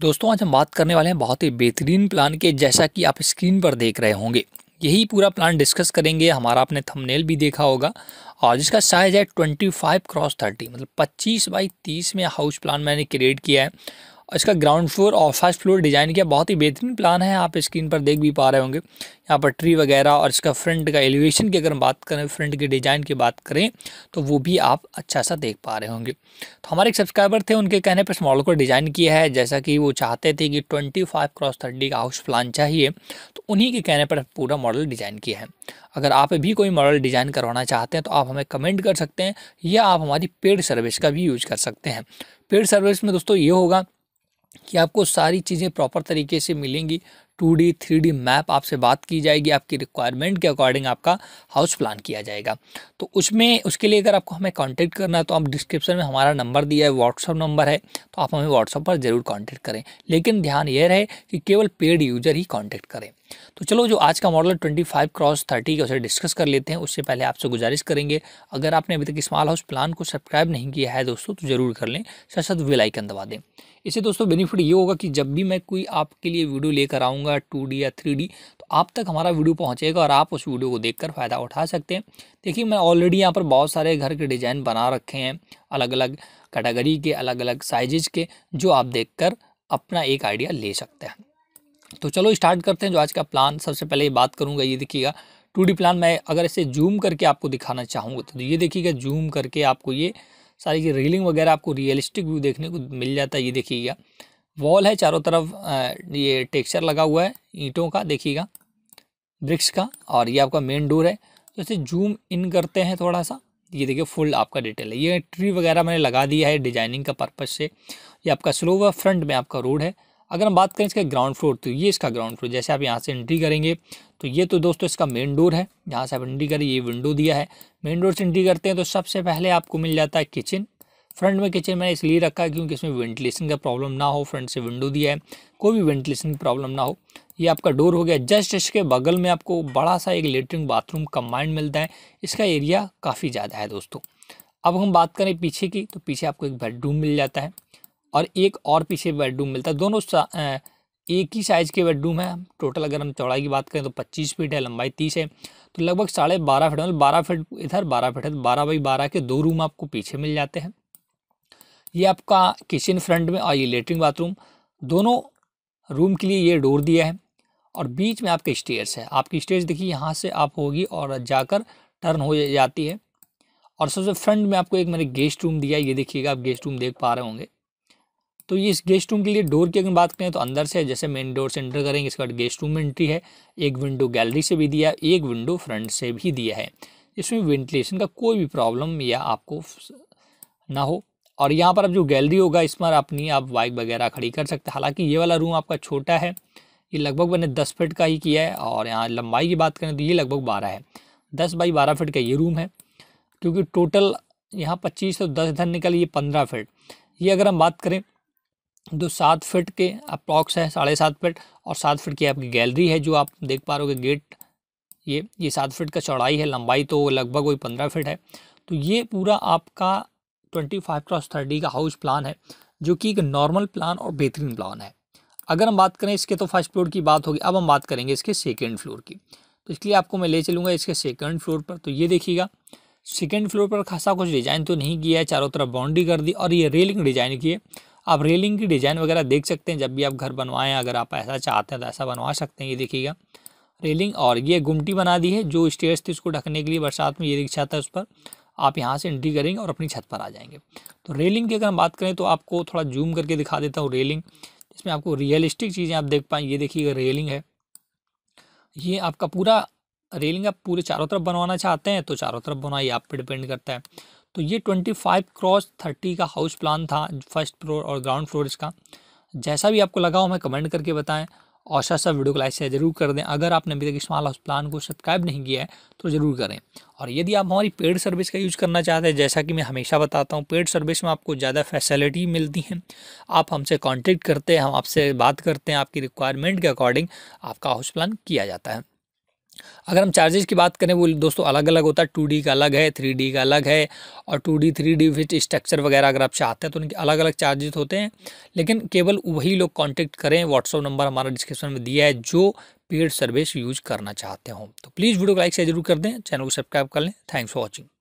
दोस्तों आज हम बात करने वाले हैं बहुत ही बेहतरीन प्लान के जैसा कि आप स्क्रीन पर देख रहे होंगे यही पूरा प्लान डिस्कस करेंगे हमारा आपने थंबनेल भी देखा होगा और जिसका साइज़ है 25 क्रॉस 30 मतलब 25 बाई 30 में हाउस प्लान मैंने क्रिएट किया है और इसका ग्राउंड फ्लोर और फर्स्ट फ्लोर डिज़ाइन किया बहुत ही बेहतरीन प्लान है आप स्क्रीन पर देख भी पा रहे होंगे यहाँ पर ट्री वगैरह और इसका फ्रंट का एलिवेशन की अगर हम बात करें फ्रंट के डिज़ाइन की बात करें तो वो भी आप अच्छा सा देख पा रहे होंगे तो हमारे एक सब्सक्राइबर थे उनके कहने पर इस मॉडल को डिज़ाइन किया है जैसा कि वो चाहते थे कि ट्वेंटी फाइव क्रॉस थर्टी का हाउस प्लान चाहिए तो उन्हीं के कहने पर पूरा मॉडल डिज़ाइन किया है अगर आप भी कोई मॉडल डिज़ाइन करवाना चाहते हैं तो आप हमें कमेंट कर सकते हैं या आप हमारी पेड सर्विस का भी यूज कर सकते हैं पेड सर्विस में दोस्तों ये होगा कि आपको सारी चीज़ें प्रॉपर तरीके से मिलेंगी two D three D map आपसे बात की जाएगी आपकी रिक्वायरमेंट के अकॉर्डिंग आपका हाउस प्लान किया जाएगा तो उसमें उसके लिए अगर आपको हमें कांटेक्ट करना है तो आप डिस्क्रिप्शन में हमारा नंबर दिया है व्हाट्सअप नंबर है तो आप हमें व्हाट्सअप पर ज़रूर कांटेक्ट करें लेकिन ध्यान ये रहे कि केवल पेड यूज़र ही कॉन्टैक्ट करें तो चलो जो आज का मॉडल 25 क्रॉस 30 का उसे डिस्कस कर लेते हैं उससे पहले आपसे गुजारिश करेंगे अगर आपने अभी तक स्मॉल हाउस प्लान को सब्सक्राइब नहीं किया है दोस्तों तो ज़रूर कर लें साथ साथ वेल दबा दें इससे दोस्तों बेनिफिट ये होगा कि जब भी मैं कोई आपके लिए वीडियो लेकर आऊँगा टू या थ्री तो आप तक हमारा वीडियो पहुँचेगा और आप उस वीडियो को देख फ़ायदा उठा सकते हैं देखिए मैं ऑलरेडी यहाँ पर बहुत सारे घर के डिज़ाइन बना रखे हैं अलग अलग कैटेगरी के अलग अलग साइज़ के जो आप देख अपना एक आइडिया ले सकते हैं तो चलो स्टार्ट करते हैं जो आज का प्लान सबसे पहले ये बात करूँगा ये देखिएगा टू प्लान मैं अगर इसे जूम करके आपको दिखाना चाहूँगा तो ये देखिएगा जूम करके आपको ये सारी ये रीलिंग वगैरह आपको रियलिस्टिक व्यू देखने को मिल जाता है ये देखिएगा वॉल है चारों तरफ ये टेक्सचर लगा हुआ है ईंटों का देखिएगा ब्रिक्स का और ये आपका मेन डोर है तो इसे जूम इन करते हैं थोड़ा सा ये देखिए फुल आपका डिटेल है ये ट्री वगैरह मैंने लगा दिया है डिजाइनिंग का पर्पज़ से ये आपका स्लोवर फ्रंट में आपका रोड है अगर हम बात करें इसका ग्राउंड फ्लोर तो ये इसका ग्राउंड फ्लोर जैसे आप यहाँ से एंट्री करेंगे तो ये तो दोस्तों इसका मेन डोर है यहाँ से आप एंट्री करें ये विंडो दिया है मेन डोर से एंट्री करते हैं तो सबसे पहले आपको मिल जाता है किचन फ्रंट में किचन मैंने इसलिए रखा है क्योंकि इसमें वेंटिलेशन का प्रॉब्लम ना हो फ्रंट से विंडो दिया है कोई भी वेंटिलेशन की प्रॉब्लम ना हो ये आपका डोर हो गया जस्ट इसके बगल में आपको बड़ा सा एक लेटरिन बाथरूम कम्बाइंड मिलता है इसका एरिया काफ़ी ज़्यादा है दोस्तों अब हम बात करें पीछे की तो पीछे आपको एक बेडरूम मिल जाता है और एक और पीछे बेडरूम मिलता है दोनों एक ही साइज़ के बेडरूम है टोटल अगर हम चौड़ाई की बात करें तो पच्चीस फीट है लंबाई तीस है तो लगभग साढ़े बारह फीट मतलब बारह फीट इधर बारह फीट है बारह बाई बारह के दो रूम आपको पीछे मिल जाते हैं ये आपका किचन फ्रंट में और ये लेटरिन बाथरूम दोनों रूम के लिए ये डोर दिया है और बीच में आपके स्टेयर्स है आपकी स्टेयर्स देखिए यहाँ से आप होगी और जाकर टर्न हो जाती है और सबसे फ्रंट में आपको एक मैंने गेस्ट रूम दिया ये देखिएगा आप गेस्ट रूम देख पा रहे होंगे तो ये इस गेस्ट रूम के लिए डोर की अगर बात करें तो अंदर से जैसे मेन डोर से एंटर करेंगे इसके बाद गेस्ट रूम में एंट्री है एक विंडो गैलरी से भी दिया एक विंडो फ्रंट से भी दिया है इसमें वेंटिलेशन का कोई भी प्रॉब्लम या आपको ना हो और यहाँ पर अब जो गैलरी होगा इस पर अपनी आप बाइक वगैरह खड़ी कर सकते हैं हालांकि ये वाला रूम आपका छोटा है ये लगभग मैंने दस फिट का ही किया है और यहाँ लंबाई की बात करें तो ये लगभग बारह है दस बाई बारह फिट का ये रूम है क्योंकि टोटल यहाँ पच्चीस से दस धन निकल ये पंद्रह फिट ये अगर हम बात करें जो सात फिट के अप्रॉक्स है साढ़े सात फिट और सात फिट की आपकी गैलरी है जो आप देख पा रहे हो गेट ये ये सात फिट का चौड़ाई है लंबाई तो लगभग वही पंद्रह फिट है तो ये पूरा आपका ट्वेंटी फाइव क्रॉस थर्टी का हाउस प्लान है जो कि एक नॉर्मल प्लान और बेहतरीन प्लान है अगर हम बात करें इसके तो फर्स्ट फ्लोर की बात होगी अब हम बात करेंगे इसके सेकेंड फ्लोर की तो इसलिए आपको मैं ले चलूँगा इसके सेकेंड फ्लोर पर तो ये देखिएगा सेकेंड फ्लोर पर खासा कुछ डिजाइन तो नहीं किया है चारों तरफ बाउंड्री कर दी और ये रेलिंग डिजाइन की है आप रेलिंग की डिज़ाइन वगैरह देख सकते हैं जब भी आप घर बनवाएं अगर आप ऐसा चाहते हैं तो ऐसा बनवा सकते हैं ये देखिएगा रेलिंग और ये गुमटी बना दी है जो स्टेयर्स थी उसको ढकने के लिए बरसात में ये रिक्शा था उस पर आप यहाँ से एंट्री करेंगे और अपनी छत पर आ जाएंगे तो रेलिंग की अगर हम बात करें तो आपको थोड़ा जूम करके दिखा देता हूँ रेलिंग इसमें आपको रियलिस्टिक चीज़ें आप देख पाएँ ये देखिएगा रेलिंग है ये आपका पूरा रेलिंग आप पूरे चारों तरफ बनवाना चाहते हैं तो चारों तरफ बनवाइए आप पर डिपेंड करता है तो ये ट्वेंटी फाइव क्रॉस थर्टी का हाउस प्लान था फर्स्ट फ्लोर और ग्राउंड फ्लोर इसका जैसा भी आपको लगा हो हमें कमेंट करके बताएं और साथ साथ वीडियो को लाइक शेयर जरूर कर दें अगर आपने अभी तक स्मॉल हाउस प्लान को सब्सक्राइब नहीं किया है तो ज़रूर करें और यदि आप हमारी पेड सर्विस का यूज़ करना चाहते हैं जैसा कि मैं हमेशा बताता हूँ पेड सर्विस में आपको ज़्यादा फैसिलिटी मिलती हैं आप हमसे कॉन्टेक्ट करते हैं हम आपसे बात करते हैं आपकी रिक्वायरमेंट के अकॉर्डिंग आपका हाउस प्लान किया जाता है अगर हम चार्जेस की बात करें वो दोस्तों अलग अलग होता है टू का अलग है थ्री का अलग है और टू डी थ्री डी फिर स्ट्रक्चर वगैरह अगर आप चाहते हैं तो उनके अलग अलग चार्जेस होते हैं लेकिन केवल वही लोग कॉन्टैक्ट करें व्हाट्सअप नंबर हमारा डिस्क्रिप्शन में दिया है जो पेड सर्विस यूज करना चाहते हो तो प्लीज़ वीडियो को लाइक शेयर जरूर कर दें चैनल को सब्सक्राइब कर लें थैंक्स फॉर वॉचिंग